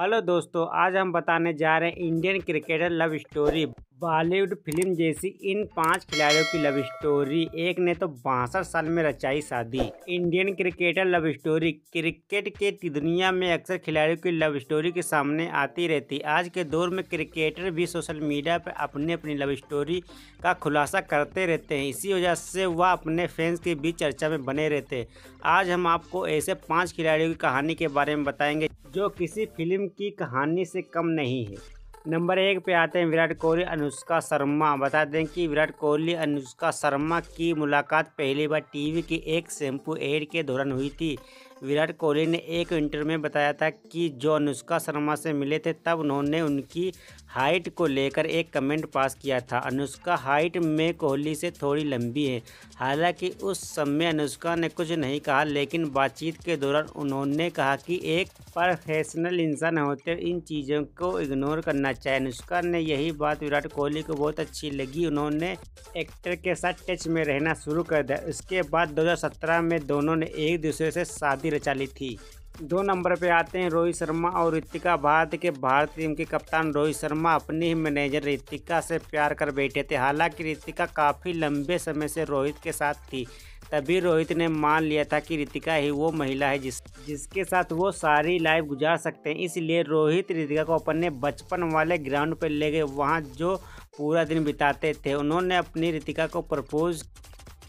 hello दोस्तों आज हम बताने जा रहे हैं Indian cricketer love story Bollywood film जैसी इन पांच खिलाड़ियों की लव स्टोरी एक ने तो बासठ साल में रचाई शादी Indian cricketer love story cricket के दुनिया में अक्सर खिलाड़ियों की लव स्टोरी के सामने आती रहती आज के दौर में क्रिकेटर भी सोशल मीडिया पर अपनी अपनी लव स्टोरी का खुलासा करते रहते हैं इसी वजह से वह अपने फैंस के बीच चर्चा में बने रहते हैं आज हम आपको ऐसे पाँच खिलाड़ियों की कहानी के बारे में बताएंगे जो किसी फिल्म की कहानी से कम नहीं है नंबर एक पे आते हैं विराट कोहली अनुष्का शर्मा बता दें कि विराट कोहली अनुष्का शर्मा की मुलाकात पहली बार टीवी की एक शैम्पू एड के दौरान हुई थी विराट कोहली ने एक इंटरव्यू में बताया था कि जो अनुष्का शर्मा से मिले थे तब उन्होंने उनकी हाइट को लेकर एक कमेंट पास किया था अनुष्का हाइट में कोहली से थोड़ी लंबी है हालांकि उस समय अनुष्का ने कुछ नहीं कहा लेकिन बातचीत के दौरान उन्होंने कहा कि एक प्रोफेशनल इंसान होते इन चीज़ों को इग्नोर करना चाहिए अनुष्का ने यही बात विराट कोहली को बहुत अच्छी लगी उन्होंने एक्टर के साथ टच में रहना शुरू कर दिया उसके बाद दो में दोनों ने एक दूसरे से शादी की रचाली थी दो नंबर पे आते हैं रोहित शर्मा और ऋतिका भारत के भारतीय टीम के कप्तान रोहित शर्मा अपने ही मैनेजर ऋतिका से प्यार कर बैठे थे हालांकि ऋतिका काफ़ी लंबे समय से रोहित के साथ थी तभी रोहित ने मान लिया था कि ऋतिका ही वो महिला है जिस जिसके साथ वो सारी लाइफ गुजार सकते हैं इसलिए रोहित ऋतिका को अपने बचपन वाले ग्राउंड पर ले गए वहाँ जो पूरा दिन बिताते थे उन्होंने अपनी ऋतिका को प्रपोज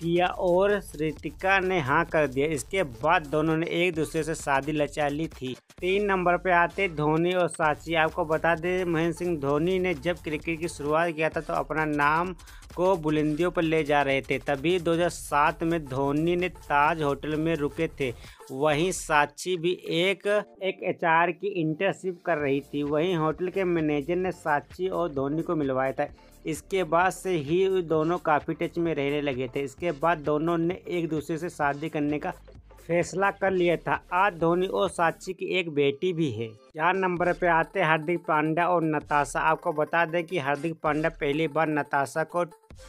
किया और श्रीतिका ने हाँ कर दिया इसके बाद दोनों ने एक दूसरे से शादी लचा ली थी तीन नंबर पे आते धोनी और साची आपको बता दें महेंद्र सिंह धोनी ने जब क्रिकेट की शुरुआत किया था तो अपना नाम को बुलंदियों पर ले जा रहे थे तभी 2007 में धोनी ने ताज होटल में रुके थे वहीं साक्षी भी एक एक एचआर की इंटर्नशिप कर रही थी वहीं होटल के मैनेजर ने साक्षी और धोनी को मिलवाया था इसके बाद से ही दोनों काफ़ी टच में रहने लगे थे इसके बाद दोनों ने एक दूसरे से शादी करने का फैसला कर लिया था आज धोनी और साक्षी की एक बेटी भी है चार नंबर पे आते हार्दिक पांड्या और नताशा आपको बता दें कि हार्दिक पांड्या पहली बार नताशा को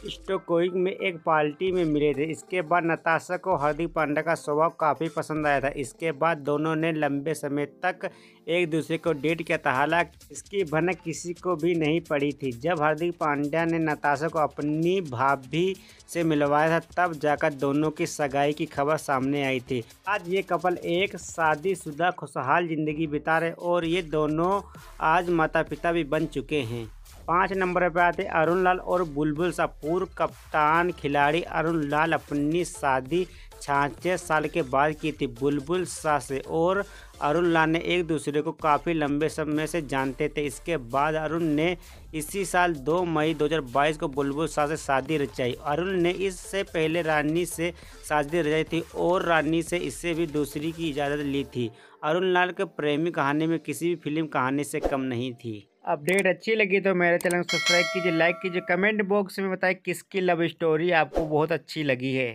स्टोकोइक में एक पार्टी में मिले थे इसके बाद नताशा को हार्दिक पांड्या का स्वभाव काफ़ी पसंद आया था इसके बाद दोनों ने लंबे समय तक एक दूसरे को डेट किया था हालांकि इसकी भनक किसी को भी नहीं पड़ी थी जब हार्दिक पांड्या ने नताशा को अपनी भाभी से मिलवाया था तब जाकर दोनों की सगाई की खबर सामने आई थी आज ये कपल एक शादीशुदा खुशहाल ज़िंदगी बिता रहे और ये दोनों आज माता पिता भी बन चुके हैं पाँच नंबर पर आते अरुण लाल और बुलबुल सा पूर्व कप्तान खिलाड़ी अरुण लाल अपनी शादी छाछः साल के बाद की थी बुलबुल शाह से और अरुण लाल ने एक दूसरे को काफ़ी लंबे समय से जानते थे इसके बाद अरुण ने इसी साल 2 मई 2022 को बुलबुल शाह से शादी रचाई अरुण ने इससे पहले रानी से शादी रचाई थी और रानी से इससे भी दूसरी की इजाज़त ली थी अरुण लाल के प्रेमी कहानी में किसी भी फिल्म कहानी से कम नहीं थी अपडेट अच्छी लगी तो मेरे चैनल को सब्सक्राइब कीजिए लाइक कीजिए कमेंट बॉक्स में बताएं किसकी लव स्टोरी आपको बहुत अच्छी लगी है